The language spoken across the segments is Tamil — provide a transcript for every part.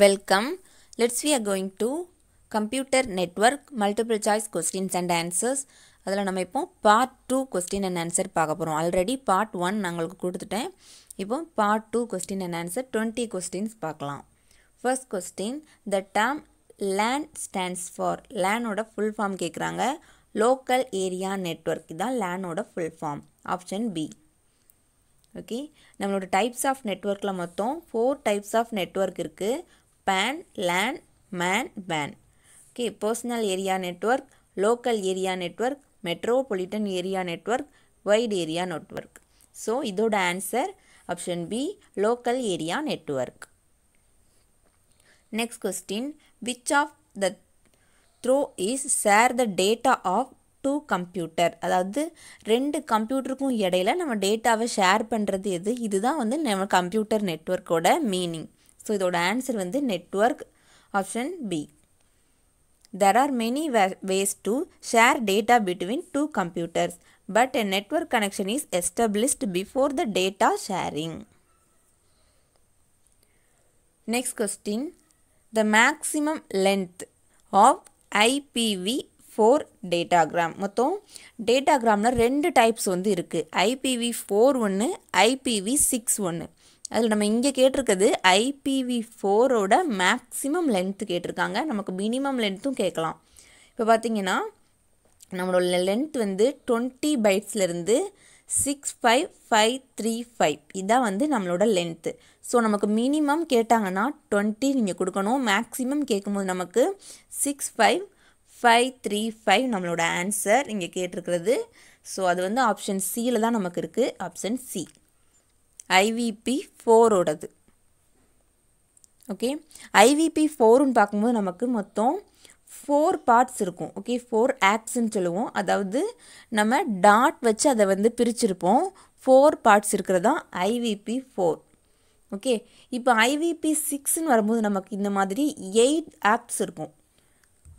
Welcome let's we are going to computer network multiple choice questions and answers அதில் நம்ம இப்போ part two question and answer பார்க்க போகிறோம் ஆல்ரெடி பார்ட் ஒன் உங்களுக்கு கொடுத்துட்டேன் இப்போ part two question and answer twenty questions பார்க்கலாம் first question the term LAN stands for லேனோட ஃபுல் ஃபார்ம் கேட்குறாங்க லோக்கல் ஏரியா நெட்ஒர்க் தான் லேனோட full form option B okay நம்மளோட டைப்ஸ் ஆஃப் நெட்ஒர்க்கில் மொத்தம் ஃபோர் டைப்ஸ் ஆஃப் நெட்ஒர்க் இருக்குது பேன் லேன் மேன் வேன் okay personal area network local area network metropolitan area network wide area network so இதோட answer option B local area network next question which of the throw is share the data of two computer அதாவது ரெண்டு கம்ப்யூட்டருக்கும் இடையில நம்ம டேட்டாவை ஷேர் பண்ணுறது எது இதுதான் வந்து நம்ம கம்ப்யூட்டர் நெட்ஒர்க்கோட மீனிங் ஸோ இதோட ஆன்சர் வந்து network option B there are many ways to share data between two computers but a network connection is established before the data sharing next question the maximum length of IPv four datagram மொத்தம் டேட்டாகிராமில் ரெண்டு டைப்ஸ் வந்து இருக்குது ஐபிவி ஃபோர் ஒன்று ஐபிவி சிக்ஸ் ஒன்று அதில் நம்ம இங்கே கேட்டிருக்கிறது ஐபிவி ஃபோரோட மேக்ஸிமம் லென்த்து கேட்டிருக்காங்க நமக்கு மினிமம் லென்த்தும் கேட்கலாம் இப்போ பார்த்தீங்கன்னா நம்மளோட லென்த் வந்து டுவெண்ட்டி பைட்ஸ்லேருந்து six five five three five இதான் வந்து நம்மளோட லென்த்து ஸோ நமக்கு மினிமம் கேட்டாங்கன்னா டுவெண்ட்டி நீங்கள் கொடுக்கணும் மேக்ஸிமம் கேட்கும்போது நமக்கு six five five three five நம்மளோட ஆன்சர் இங்கே கேட்டிருக்கிறது ஸோ அது வந்து ஆப்ஷன் சியில் தான் நமக்கு இருக்குது ஆப்ஷன் சி ஐவிபி ஃபோரோடது ஓகே ஐவிபி ஃபோருன்னு பார்க்கும்போது நமக்கு மொத்தம் ஃபோர் பார்ட்ஸ் இருக்கும் ஓகே ஃபோர் ஆக்ஸ்ன்னு சொல்லுவோம் அதாவது நம்ம டாட் வச்சு அதை வந்து பிரிச்சிருப்போம் ஃபோர் பார்ட்ஸ் இருக்கிறது தான் ஐவிபி ஃபோர் ஓகே இப்போ ஐவிபி சிக்ஸ்ன்னு வரும்போது நமக்கு இந்த மாதிரி எயிட் ஆக்ட்ஸ் இருக்கும்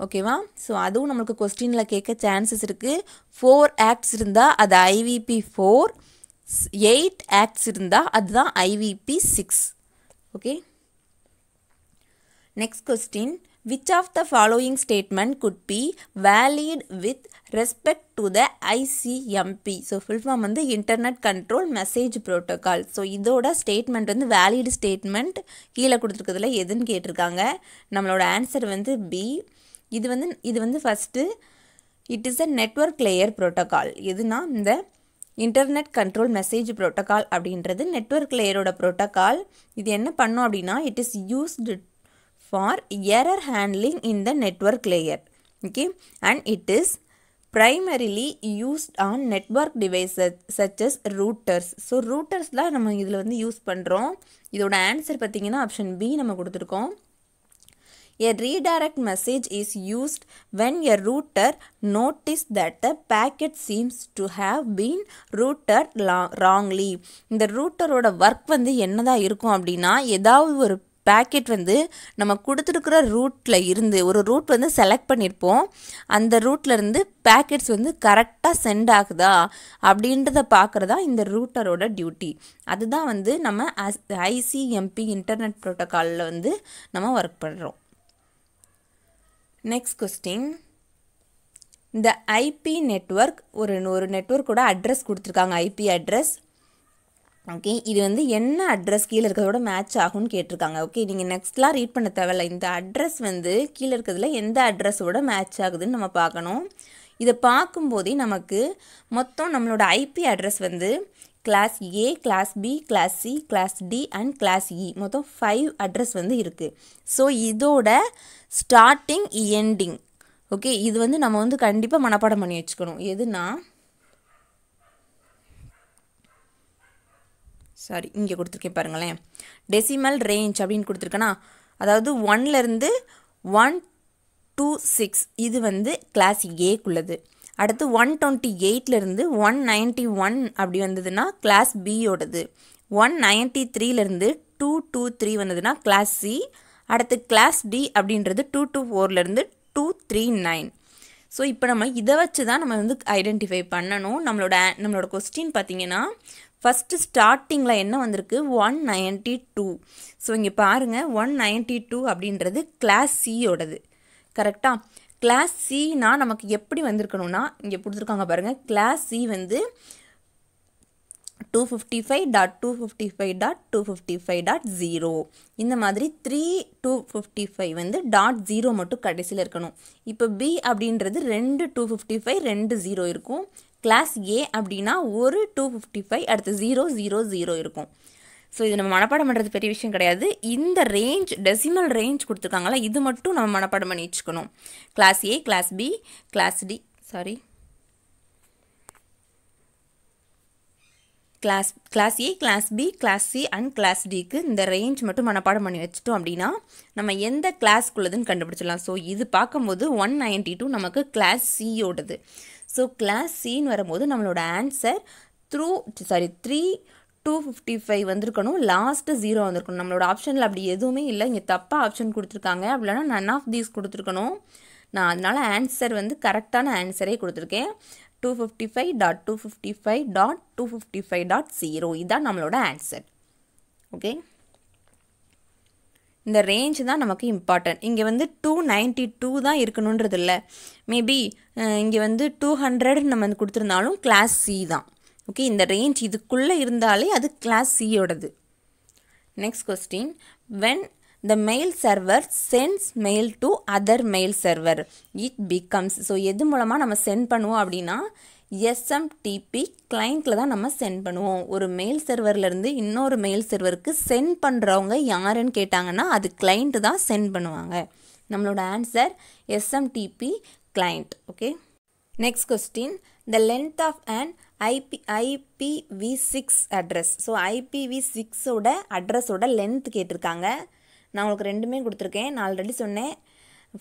ஓகேவா ஸோ அதுவும் நம்மளுக்கு கொஸ்டினில் கேட்க சான்சஸ் இருக்குது ஃபோர் ஆக்ட்ஸ் இருந்தால் அது ஐவிபி ஃபோர் எயிட் ஆக்ட்ஸ் இருந்தால் அதுதான் IPv six okay next question which of the following statement could be valid with respect to the ICMP so full form வந்து internet control message protocol so இதோட ஸ்டேட்மெண்ட் வந்து வேலிட் ஸ்டேட்மெண்ட் கீழே கொடுத்துருக்கிறதுல எதுன்னு கேட்டிருக்காங்க நம்மளோட ஆன்சர் வந்து பி இது வந்து இது வந்து first it is a network layer protocol எதுனா இந்த இன்டர்நெட் கண்ட்ரோல் மெசேஜ் ப்ரோட்டோக்கால் அப்படின்றது நெட்ஒர்க் லேயரோட ப்ரோட்டோக்கால் இது என்ன பண்ணும் அப்படின்னா it is used for error handling in the network layer okay and it is primarily used on network devices such as routers so routers தான் நம்ம இதில் வந்து யூஸ் பண்ணுறோம் இதோட ஆன்சர் பார்த்திங்கன்னா ஆப்ஷன் பி நம்ம கொடுத்துருக்கோம் A redirect message is used when a router notices that the packet seems to have been routed wrongly. இந்த ரூட்டரோட ஒர்க் வந்து என்னதான் இருக்கும் அப்படின்னா ஏதாவது ஒரு பேக்கெட் வந்து நம்ம கொடுத்துருக்குற ரூட்டில் இருந்து ஒரு ரூட் வந்து செலக்ட் பண்ணியிருப்போம் அந்த ரூட்லேருந்து பேக்கெட்ஸ் வந்து கரெக்டாக சென்ட் ஆகுதா அப்படின்றத பார்க்குறதா இந்த ரூட்டரோட டியூட்டி அதுதான் வந்து நம்ம ஐசிஎம்பி இன்டர்நெட் ப்ரோட்டோக்காலில் வந்து நம்ம ஒர்க் பண்ணுறோம் நெக்ஸ்ட் கொஸ்டின் இந்த ஐபி நெட்ஒர்க் ஒரு ஒரு நெட்ஒர்க்கோட அட்ரஸ் கொடுத்துருக்காங்க ஐபி அட்ரஸ் ஓகே இது வந்து என்ன அட்ரஸ் கீழே இருக்கிறதோட மேட்ச் ஆகும்னு கேட்டிருக்காங்க ஓகே நீங்கள் நெக்ஸ்ட்லாம் ரீட் பண்ண தேவையில்ல இந்த அட்ரஸ் வந்து கீழே இருக்கிறதுல எந்த அட்ரஸோட மேட்ச் ஆகுதுன்னு நம்ம பார்க்கணும் இதை பார்க்கும்போதே நமக்கு மொத்தம் நம்மளோட ஐபி அட்ரஸ் வந்து class A class B class C class D and class E மொத்தம் ஃபைவ் அட்ரஸ் வந்து இருக்குது ஸோ இதோட ஸ்டார்டிங் எண்டிங் ஓகே இது வந்து நம்ம வந்து கண்டிப்பாக மனப்பாடம் பண்ணி வச்சுக்கணும் எதுனா சாரி இங்கே கொடுத்துருக்கேன் பாருங்களேன் டெசிமல் ரேஞ்ச் அப்படின்னு கொடுத்துருக்கேன்னா அதாவது ஒன்லேருந்து ஒன் டூ சிக்ஸ் இது வந்து கிளாஸ் ஏக்குள்ளது அடுத்து ஒன் டுவெண்ட்டி எயிட்லேருந்து ஒன் நைன்டி ஒன் அப்படி வந்ததுன்னா கிளாஸ் பியோடது ஒன் நைன்ட்டி த்ரீலேருந்து டூ டூ த்ரீ வந்ததுன்னா கிளாஸ் சி அடுத்து கிளாஸ் டி அப்படின்றது டூ டூ ஃபோர்லேருந்து டூ த்ரீ நைன் ஸோ இப்போ நம்ம இதை வச்சு தான் நம்ம வந்து ஐடென்டிஃபை பண்ணணும் நம்மளோட நம்மளோட கொஸ்டின் பார்த்தீங்கன்னா ஃபஸ்ட்டு ஸ்டார்டிங்கில் என்ன வந்திருக்கு ஒன் நைன்ட்டி டூ ஸோ இங்கே பாருங்கள் ஒன் நைன்ட்டி டூ அப்படின்றது கிளாஸ் சியோடது கரெக்டாக கிளாஸ் சினா நமக்கு எப்படி வந்திருக்கணும்னா இங்கே கொடுத்துருக்காங்க பாருங்கள் கிளாஸ் சி வந்து two fifty five dot two fifty five dot two fifty five dot zero இந்த மாதிரி த்ரீ டூ ஃபிஃப்டி ஃபைவ் வந்து டாட் ஜீரோ மட்டும் கடைசியில் இருக்கணும் இப்போ பி அப்படின்றது ரெண்டு டூ ஃபிஃப்டி ஃபைவ் ரெண்டு ஜீரோ இருக்கும் கிளாஸ் ஏ அப்படின்னா ஒரு டூ ஃபிஃப்டி ஃபைவ் அடுத்து ஜீரோ ஜீரோ ஜீரோ இருக்கும் ஸோ இது நம்ம மனப்பாடம் பண்ணுறது பெரிய விஷயம் கிடையாது இந்த ரேஞ்ச் டெசிமல் ரேஞ்ச் கொடுத்துருக்காங்களா இது மட்டும் நம்ம மனப்பாடம் பண்ணி வச்சுக்கணும் class A class B class D sorry class class A class B class C and class டிக்கு இந்த ரேஞ்ச் மட்டும் மனப்பாடம் பண்ணி வச்சுட்டோம் அப்படின்னா நம்ம எந்த கிளாஸ்க்குள்ளதுன்னு கண்டுபிடிச்சிடலாம் ஸோ இது பார்க்கும்போது ஒன் நைன்டி டூ நமக்கு கிளாஸ் சியோடது ஸோ கிளாஸ் சின்னு வரும்போது நம்மளோட answer through sorry three two fifty five வந்திருக்கணும் லாஸ்ட்டு ஜீரோ வந்திருக்கணும் நம்மளோட ஆப்ஷனில் அப்படி எதுவுமே இல்லை இங்கே தப்பாக ஆப்ஷன் கொடுத்துருக்காங்க அப்படி இல்லைனா நன் ஆஃப் தீஸ் கொடுத்துருக்கணும் நான் அதனால் ஆன்சர் வந்து கரெக்டான ஆன்சரே கொடுத்துருக்கேன் two fifty five dot two fifty five dot two fifty five dot zero இதுதான் நம்மளோட ஆன்சர் ஓகே இந்த ரேஞ்ச் தான் நமக்கு இம்பார்ட்டன்ட் இங்கே வந்து டூ நைன்ட்டி டூ தான் இருக்கணுன்றது இல்லை மேபி இங்கே வந்து டூ ஹண்ட்ரட் நம்ம வந்து கொடுத்துருந்தாலும் கிளாஸ் சி தான் ஓகே இந்த ரேஞ்ச் இதுக்குள்ளே இருந்தாலே அது கிளாஸ் சியோடது next question when the mail server sends mail to other mail server it becomes so எது மூலமாக நம்ம சென்ட் பண்ணுவோம் அப்படின்னா எஸ்எம்டிபி கிளைண்ட்டில் தான் நம்ம சென்ட் பண்ணுவோம் ஒரு மெயில் சர்வர்லேருந்து இன்னொரு மெயில் சர்வருக்கு சென்ட் பண்ணுறவங்க யாருன்னு கேட்டாங்கன்னா அது கிளைண்ட்டு தான் சென்ட் பண்ணுவாங்க நம்மளோட answer SMTP client okay next question the length of and IP IPv six address so IPv சிக்ஸோட அட்ரஸோட லென்த் கேட்டிருக்காங்க நான் உங்களுக்கு ரெண்டுமே கொடுத்துருக்கேன் நான் ஆல்ரெடி சொன்னேன்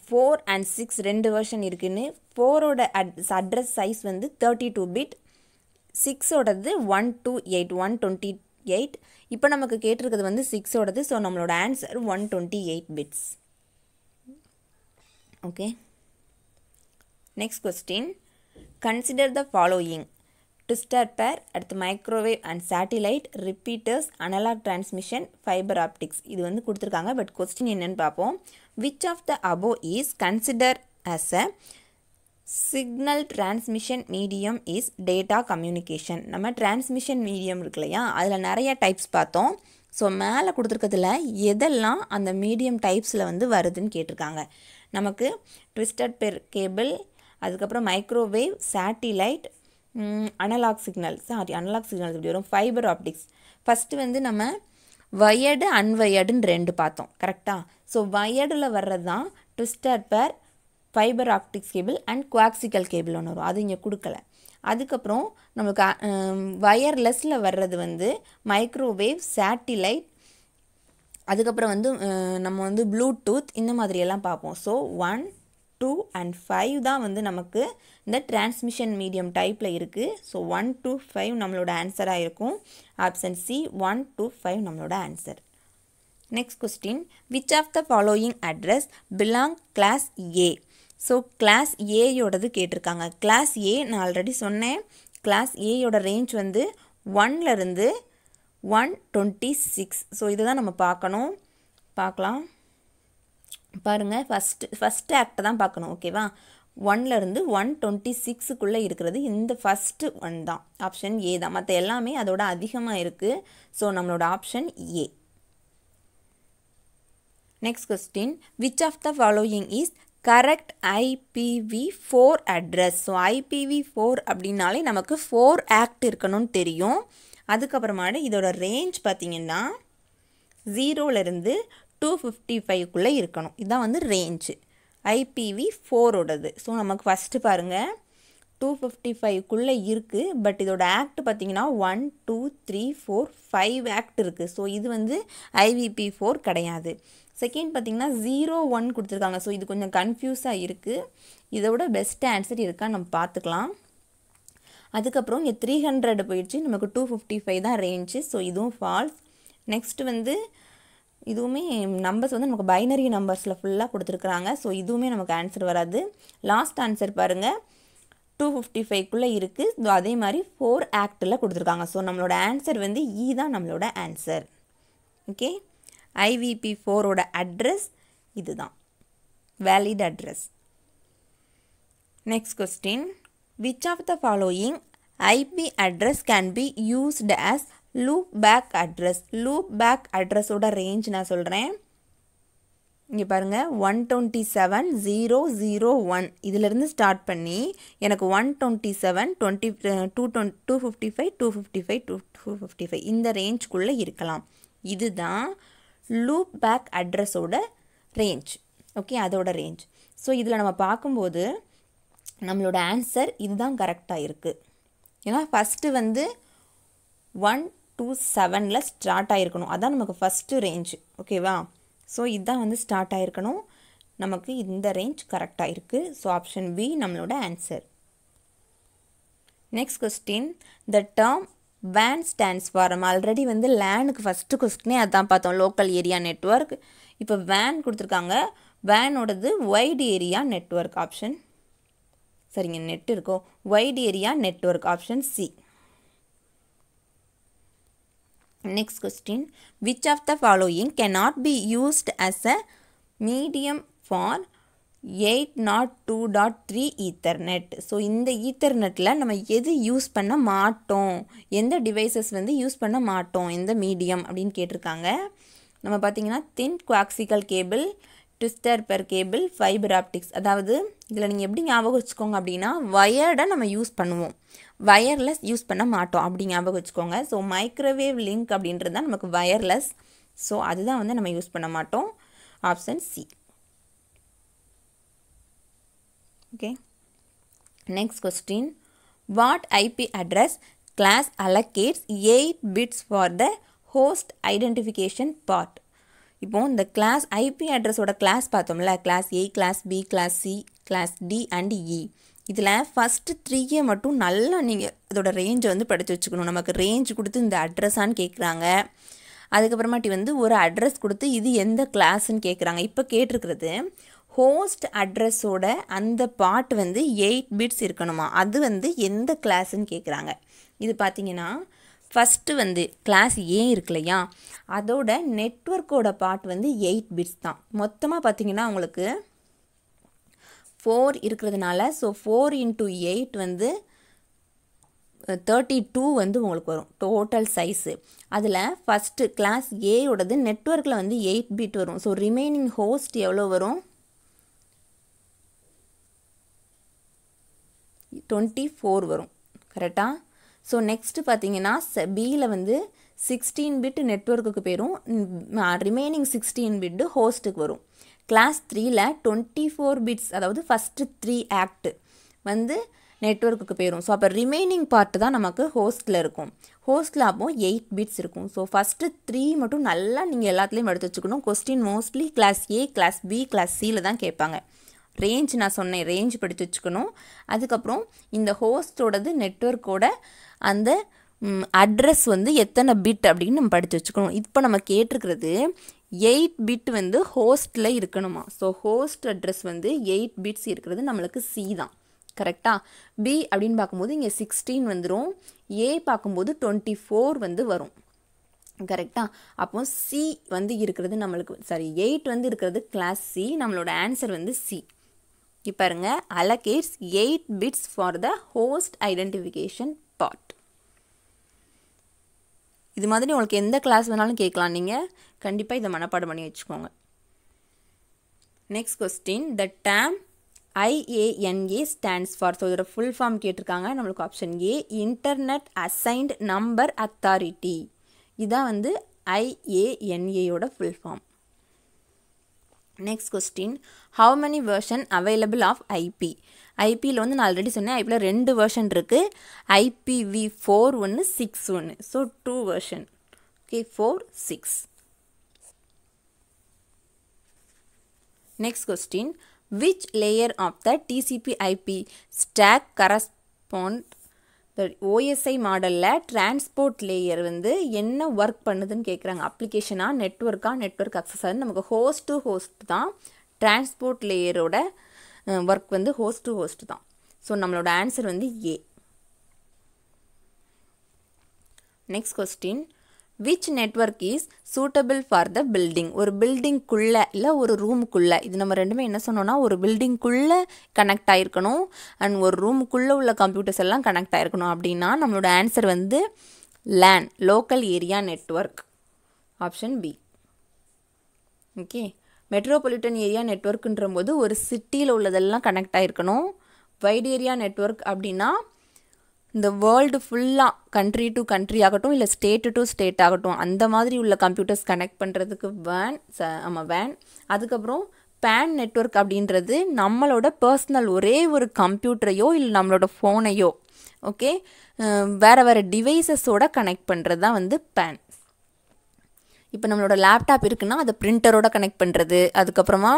ஃபோர் அண்ட் சிக்ஸ் ரெண்டு வெர்ஷன் இருக்குதுன்னு ஃபோரோட அட் அட்ரஸ் சைஸ் வந்து தேர்ட்டி டூ பிட் சிக்ஸோடது one two eight one twenty eight இப்போ நமக்கு கேட்டிருக்கிறது வந்து சிக்ஸோடது ஸோ நம்மளோட answer one twenty eight bits okay next question consider the following twister pair அடுத்து microwave and satellite repeaters analogue transmission fibre optics இது வந்து கொடுத்துருக்காங்க பட் கொஸ்டின் என்னென்னு பார்ப்போம் which of the above is consider as a signal transmission medium is data communication நம்ம டிரான்ஸ்மிஷன் மீடியம் இருக்கு இல்லையா அதில் நிறைய டைப்ஸ் பார்த்தோம் ஸோ மேலே கொடுத்துருக்கிறதுல எதெல்லாம் அந்த மீடியம் டைப்ஸில் வந்து வருதுன்னு கேட்டிருக்காங்க நமக்கு ட்விஸ்டட் பெர் கேபிள் அதுக்கப்புறம் microwave satellite analogue signal sorry analogue signal எப்படி வரும் ஃபைபர் ஆப்டிக்ஸ் ஃபஸ்ட்டு வந்து நம்ம வயர்டு அன்வயர்டுன்னு ரெண்டு பார்த்தோம் கரெக்டாக ஸோ வயர்டில் வர்றது தான் twister pair fibre optics cable and coaxial cable ஒன்று வரும் அது இங்கே கொடுக்கல அதுக்கப்புறம் நம்மளுக்கு வயர்லெஸ்ஸில் வர்றது வந்து மைக்ரோவேவ் சேட்டிலைட் அதுக்கப்புறம் வந்து நம்ம வந்து ப்ளூடூத் இந்த மாதிரியெல்லாம் பார்ப்போம் so one two and five தான் வந்து நமக்கு இந்த டிரான்ஸ்மிஷன் மீடியம் டைப்பில் இருக்குது ஸோ ஒன் டூ ஃபைவ் நம்மளோட ஆன்சராக இருக்கும் option C one two five நம்மளோட answer next question which of the following address belong class A so class ஏயோடது கேட்டிருக்காங்க கிளாஸ் ஏ நான் ஆல்ரெடி சொன்னேன் கிளாஸ் ஏயோட ரேஞ்ச் வந்து ஒன்லேருந்து ஒன் டுவெண்ட்டி சிக்ஸ் ஸோ இதுதான் நம்ம பார்க்கணும் பார்க்கலாம் பாருங்கள் ஃபஸ்ட்டு ஃபஸ்ட்டு ஆக்டை தான் பார்க்கணும் ஓகேவா ஒன்லேருந்து ஒன் டுவெண்ட்டி சிக்ஸுக்குள்ளே இருக்கிறது இந்த ஃபஸ்ட்டு ஒன் தான் ஆப்ஷன் ஏ தான் மற்ற எல்லாமே அதோட அதிகமாக இருக்குது ஸோ நம்மளோட option A next question which of the following is correct IPv four address so IPv four அப்படின்னாலே நமக்கு ஃபோர் ஆக்ட் இருக்கணும்னு தெரியும் அதுக்கப்புறமாடு இதோட ரேஞ்ச் பார்த்தீங்கன்னா ஜீரோலருந்து டூ ஃபிஃப்டி ஃபைவ்க்குள்ளே இருக்கணும் இதுதான் வந்து ரேஞ்சு ஐபிவி ஃபோரோடது ஸோ நமக்கு ஃபஸ்ட்டு பாருங்கள் டூ ஃபிஃப்டி ஃபைவ்க்குள்ளே இருக்குது பட் இதோட ஆக்ட் பார்த்திங்கன்னா one two three four five ஆக்ட் இருக்குது ஸோ இது வந்து ஐவிபி ஃபோர் கிடையாது செகண்ட் பார்த்திங்கன்னா ஜீரோ ஒன் கொடுத்துருக்காங்க ஸோ இது கொஞ்சம் கன்ஃபியூஸாக இருக்குது இதோட பெஸ்ட் ஆன்சர் இருக்கான்னு நம்ம பார்த்துக்கலாம் அதுக்கப்புறம் இங்கே த்ரீ ஹண்ட்ரட் போயிடுச்சு நமக்கு டூ ஃபிஃப்டி ஃபைவ் தான் ரேஞ்சு ஸோ இதுவும் ஃபால்ஸ் நெக்ஸ்ட் வந்து இதுவுமே நம்பர்ஸ் வந்து நமக்கு பைனரி நம்பர்ஸில் ஃபுல்லாக கொடுத்துருக்குறாங்க ஸோ இதுவுமே நமக்கு ஆன்சர் வராது லாஸ்ட் ஆன்சர் பாருங்கள் டூ ஃபிஃப்டி ஃபைவ்க்குள்ளே இருக்குது அதே மாதிரி ஃபோர் ஆக்டில் கொடுத்துருக்காங்க ஸோ நம்மளோட ஆன்சர் வந்து இ e தான் நம்மளோட ஆன்சர் ஓகே ஐவிபி ஃபோரோட அட்ரஸ் இது தான் valid address next question which of the following IP address can be used as loopback address loopback அட்ரஸோட ரேஞ்ச் நான் சொல்கிறேன் இங்கே பாருங்கள் one twenty seven zero zero one இதிலேருந்து ஸ்டார்ட் பண்ணி எனக்கு one twenty seven twenty two twenty two fifty five two fifty five two two fifty five இந்த ரேஞ்ச்குள்ளே இருக்கலாம் இதுதான் லூப் பேக் அட்ரஸோட ரேஞ்ச் ஓகே அதோட ரேஞ்ச் ஸோ இதில் நம்ம பார்க்கும்போது நம்மளோட ஆன்சர் இதுதான் கரெக்டாக இருக்குது ஏன்னா ஃபஸ்ட்டு வந்து ஒன் டூ செவனில் ஸ்டார்ட் ஆகிருக்கணும் அதான் நமக்கு ஃபஸ்ட்டு ரேஞ்ச் ஓகேவா ஸோ இதுதான் வந்து ஸ்டார்ட் ஆகிருக்கணும் நமக்கு இந்த ரேஞ்ச் கரெக்டாக இருக்குது ஸோ ஆப்ஷன் பி நம்மளோட answer next question the term வேன் ஸ்டாண்ட்ஸ் ஃபார் நம்ம ஆல்ரெடி வந்து லேனுக்கு ஃபஸ்ட்டு கொஸ்டினே அதான் பார்த்தோம் லோக்கல் ஏரியா நெட்ஒர்க் இப்போ வேன் கொடுத்துருக்காங்க வேனோடது ஒய்டு ஏரியா நெட்ஒர்க் ஆப்ஷன் சரிங்க நெட் இருக்கோ wide area network option C next question which of Next question, which of the following cannot be used as a medium for 802.3 Ethernet so இந்த ஈத்தர்நெட்டில் நம்ம எது யூஸ் பண்ண மாட்டோம் எந்த டிவைசஸ் வந்து யூஸ் பண்ண மாட்டோம் எந்த மீடியம் அப்படின்னு கேட்டிருக்காங்க நம்ம பார்த்திங்கன்னா thin coaxial cable twister pair cable fibre optics அதாவது இதில் நீங்கள் எப்படி ஞாபகம் வச்சுக்கோங்க அப்படின்னா வயர்டை நம்ம யூஸ் பண்ணுவோம் வயர்லெஸ் யூஸ் பண்ண மாட்டோம் அப்படி ஞாபகம் வச்சுக்கோங்க ஸோ மைக்ரோவேவ் லிங்க் அப்படின்றது தான் நமக்கு வயர்லெஸ் ஸோ அதுதான் வந்து நம்ம யூஸ் பண்ண மாட்டோம் option C okay next question what IP address class allocates eight bits for the host identification part இப்போது இந்த கிளாஸ் ஐபி அட்ரஸோட கிளாஸ் பார்த்தோம்ல class A class B class C class D and E இதில் ஃபஸ்ட்டு த்ரீயை மட்டும் நல்லா நீங்கள் அதோட ரேஞ்சை வந்து படித்து வச்சுக்கணும் நமக்கு ரேஞ்ச் கொடுத்து இந்த அட்ரஸான்னு கேட்குறாங்க அதுக்கப்புறமாட்டி வந்து ஒரு அட்ரஸ் கொடுத்து இது எந்த கிளாஸ்ன்னு கேட்குறாங்க இப்போ கேட்டிருக்கிறது ஹோஸ்ட் அட்ரஸோட அந்த பாட்டு வந்து எயிட் பிட்ஸ் இருக்கணுமா அது வந்து எந்த கிளாஸ்ன்னு கேட்குறாங்க இது பார்த்தீங்கன்னா ஃபஸ்ட்டு வந்து கிளாஸ் ஏ இருக்கு இல்லையா அதோட நெட்ஒர்க்கோட பார்ட் வந்து எயிட் பிட்ஸ் தான் மொத்தமாக பார்த்திங்கன்னா உங்களுக்கு ஃபோர் இருக்கிறதுனால ஸோ ஃபோர் இன்ட்டு எயிட் வந்து தேர்ட்டி டூ வந்து உங்களுக்கு வரும் டோட்டல் சைஸு அதில் ஃபஸ்ட்டு கிளாஸ் ஏயோடது நெட்ஒர்க்கில் வந்து எயிட் பிட் வரும் ஸோ ரிமைனிங் ஹோஸ்ட் எவ்வளோ வரும் டுவெண்ட்டி ஃபோர் வரும் கரெக்டாக ஸோ நெக்ஸ்ட்டு பார்த்தீங்கன்னா பியில் வந்து சிக்ஸ்டீன் பிட் நெட்ஒர்க்குக்கு போயிடும் ரிமைனிங் சிக்ஸ்டீன் பிட்டு ஹோஸ்ட்டுக்கு வரும் கிளாஸ் த்ரீயில் டுவெண்ட்டி ஃபோர் பிட்ஸ் அதாவது ஃபஸ்ட்டு த்ரீ ஆக்ட் வந்து நெட்ஒர்க்குக்கு போயிடும் ஸோ அப்போ ரிமைனிங் பார்ட்டு தான் நமக்கு ஹோஸ்ட்டில் இருக்கும் ஹோஸ்ட்டில் அப்போ எயிட் பிட்ஸ் இருக்கும் ஸோ ஃபஸ்ட்டு த்ரீ மட்டும் நல்லா நீங்கள் எல்லாத்துலேயும் எடுத்து வச்சுக்கணும் question mostly class A class B class சியில் தான் கேட்பாங்க ரேஞ்ச் நான் சொன்னேன் ரேஞ்ச் படித்து வச்சுக்கணும் அதுக்கப்புறம் இந்த ஹோஸ்டோடது நெட்ஒர்க்கோட அந்த அட்ரஸ் வந்து எத்தனை பிட் அப்படின்னு நம்ம படித்து வச்சுக்கணும் இப்போ நம்ம கேட்டிருக்கிறது எயிட் பிட் வந்து ஹோஸ்ட்டில் இருக்கணுமா ஸோ ஹோஸ்ட் அட்ரஸ் வந்து எயிட் பிட்ஸ் இருக்கிறது நம்மளுக்கு சி தான் கரெக்டாக பி அப்படின்னு பார்க்கும்போது இங்கே சிக்ஸ்டீன் வந்துடும் ஏ பார்க்கும்போது டுவெண்ட்டி ஃபோர் வந்து வரும் கரெக்டாக அப்போ சி வந்து இருக்கிறது நம்மளுக்கு சாரி எயிட் வந்து இருக்கிறது கிளாஸ் சி நம்மளோட ஆன்சர் வந்து சி இப்போ பாருங்க allocates eight bits for the host identification part இது மாதிரி உங்களுக்கு எந்த கிளாஸ் வேணாலும் கேட்கலாம் நீங்கள் கண்டிப்பாக இதை மனப்பாடம் பண்ணி வச்சுக்கோங்க next question the term IANA stands for so இதோட ஃபுல் ஃபார்ம் கேட்டிருக்காங்க நம்மளுக்கு option A internet assigned number authority இதான் வந்து ஐஏஎன்ஏயோட full form next question how many version available of IP ஐபியில் வந்து நான் ஆல்ரெடி சொன்னேன் ஐபியில் ரெண்டு வேர்ஷன் இருக்குது ஐபிவி ஃபோர் ஒன்று சிக்ஸ் ஒன்று so two version okay four six next question which layer of the TCP IP stack correspond OSI மாடலில் டிரான்ஸ்போர்ட் லேயர் வந்து என்ன ஒர்க் பண்ணுதுன்னு கேட்குறாங்க அப்ளிகேஷனாக நெட்ஒர்க்காக நெட்ஒர்க் அக்சஸாக நமக்கு ஹோஸ்ட் டு ஹோஸ்ட் தான் டிரான்ஸ்போர்ட் லேயரோட ஒர்க் வந்து ஹோஸ்ட் டு ஹோஸ்ட் தான் ஸோ நம்மளோட ஆன்சர் வந்து A next question which network is suitable for the building ஒரு பில்டிங்குள்ளே இல்லை ஒரு ரூமுக்குள்ளே இது நம்ம ரெண்டுமே என்ன சொன்னோம்னா ஒரு பில்டிங்குள்ளே கனெக்ட் ஆகிருக்கணும் அண்ட் ஒரு ரூமுக்குள்ளே உள்ள கம்ப்யூட்டர்ஸ் எல்லாம் கனெக்ட் ஆகிருக்கணும் அப்படின்னா நம்மளோட ஆன்சர் வந்து LAN local area network option B okay metropolitan area நெட்ஒர்க்குன்ற போது ஒரு சிட்டியில் உள்ளதெல்லாம் கனெக்ட் ஆகிருக்கணும் வைட் ஏரியா நெட்ஒர்க் அப்படின்னா இந்த வேர்ல்டு ஃபுல்லாக கண்ட்ரி டு கண்ட்ரி ஆகட்டும் இல்லை ஸ்டேட்டு டு ஸ்டேட் ஆகட்டும் அந்த மாதிரி உள்ள கம்ப்யூட்டர்ஸ் கனெக்ட் பண்ணுறதுக்கு வேன் ச ஆமாம் வேன் அதுக்கப்புறம் பேன் நெட்ஒர்க் அப்படின்றது நம்மளோட பர்சனல் ஒரே ஒரு கம்ப்யூட்டரையோ இல்லை நம்மளோட ஃபோனையோ ஓகே வேறு வேறு டிவைசஸோட கனெக்ட் பண்ணுறது தான் வந்து பேன் இப்போ நம்மளோட லேப்டாப் இருக்குன்னா அதை ப்ரிண்டரோட கனெக்ட் பண்ணுறது அதுக்கப்புறமா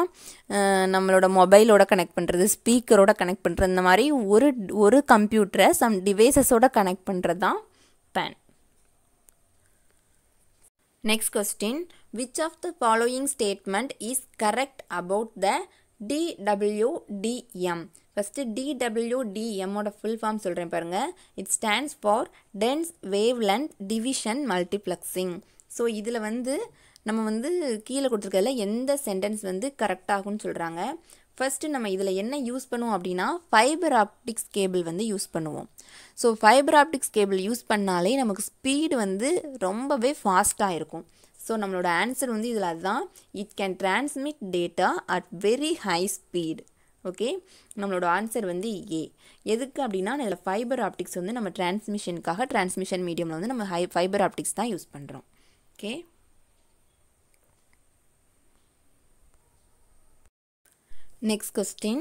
நம்மளோட மொபைலோட கனெக்ட் பண்ணுறது ஸ்பீக்கரோட கனெக்ட் பண்ணுறது இந்த மாதிரி ஒரு ஒரு கம்ப்யூட்டரை சம் டிவைசஸோட கனெக்ட் பண்ணுறது தான் PAN next question which of the following statement is correct about the DWDM first டிடபிள்யூடிஎம்மோட ஃபுல் ஃபார்ம் சொல்கிறேன் பாருங்கள் it stands for dense wave division multiplexing so இதில் வந்து நம்ம வந்து கீழே கொடுத்துருக்கல எந்த சென்டென்ஸ் வந்து கரெக்டாகும்னு சொல்கிறாங்க ஃபஸ்ட்டு நம்ம இதில் என்ன யூஸ் பண்ணுவோம் அப்படின்னா ஃபைபர் ஆப்டிக்ஸ் கேபிள் வந்து யூஸ் பண்ணுவோம் so fibre optics cable use பண்ணாலே நமக்கு ஸ்பீடு வந்து ரொம்பவே ஃபாஸ்ட்டாக இருக்கும் ஸோ நம்மளோட ஆன்சர் வந்து இதில் அதுதான் it can transmit data at very high speed okay நம்மளோட ஆன்சர் வந்து ஏ எதுக்கு அப்படின்னா இதில் ஃபைபர் ஆப்டிக்ஸ் வந்து நம்ம டிரான்ஸ்மிஷனுக்காக டிரான்ஸ்மிஷன் மீடியமில் வந்து நம்ம ஹை ஃபைபர் ஆப்டிக்ஸ் தான் யூஸ் பண்ணுறோம் okay next question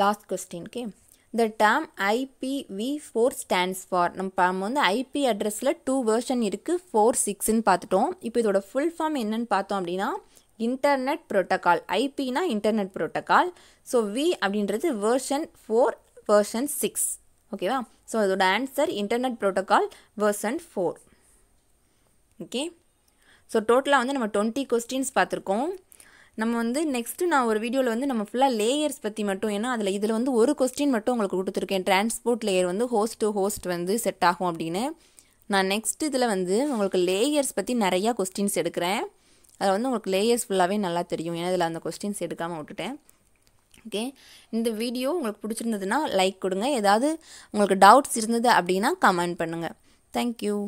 last question okay the term IPv four stands for நம்ம நம்ம வந்து ஐபி அட்ரஸில் டூ வேர்ஷன் இருக்குது ஃபோர் சிக்ஸ்ன்னு பார்த்துட்டோம் இப்போ இதோட ஃபுல் ஃபார்ம் என்னன்னு பார்த்தோம் அப்படின்னா இன்டர்நெட் ப்ரோட்டோக்கால் ஐபினா இன்டர்நெட் ப்ரோட்டோக்கால் ஸோ வி அப்படின்றது வேர்ஷன் ஃபோர் வேர்ஷன் சிக்ஸ் ஓகேவா ஸோ அதோட answer internet protocol version four okay so டோட்டலாக வந்து நம்ம டுவெண்ட்டி கொஸ்டின்ஸ் பார்த்துருக்கோம் நம்ம வந்து நெக்ஸ்ட்டு நான் ஒரு வீடியோவில் வந்து நம்ம ஃபுல்லாக லேயர்ஸ் பற்றி மட்டும் ஏன்னா அதில் இதில் வந்து ஒரு கொஸ்டின் மட்டும் உங்களுக்கு கொடுத்துருக்கேன் டிரான்ஸ்போர்ட் லேயர் வந்து ஹோஸ்ட் டு ஹோஸ்ட் வந்து செட் ஆகும் அப்படின்னு நான் நெக்ஸ்ட் இதில் வந்து உங்களுக்கு லேயர்ஸ் பற்றி நிறையா கொஸ்டின்ஸ் எடுக்கிறேன் அதில் வந்து உங்களுக்கு லேயர்ஸ் ஃபுல்லாகவே நல்லா தெரியும் ஏன்னா இதில் அந்த கொஸ்டின்ஸ் எடுக்காமல் விட்டுட்டேன் ஓகே இந்த வீடியோ உங்களுக்கு பிடிச்சிருந்ததுன்னா லைக் கொடுங்க ஏதாவது உங்களுக்கு டவுட்ஸ் இருந்தது அப்படின்னா கமெண்ட் பண்ணுங்கள் தேங்க்யூ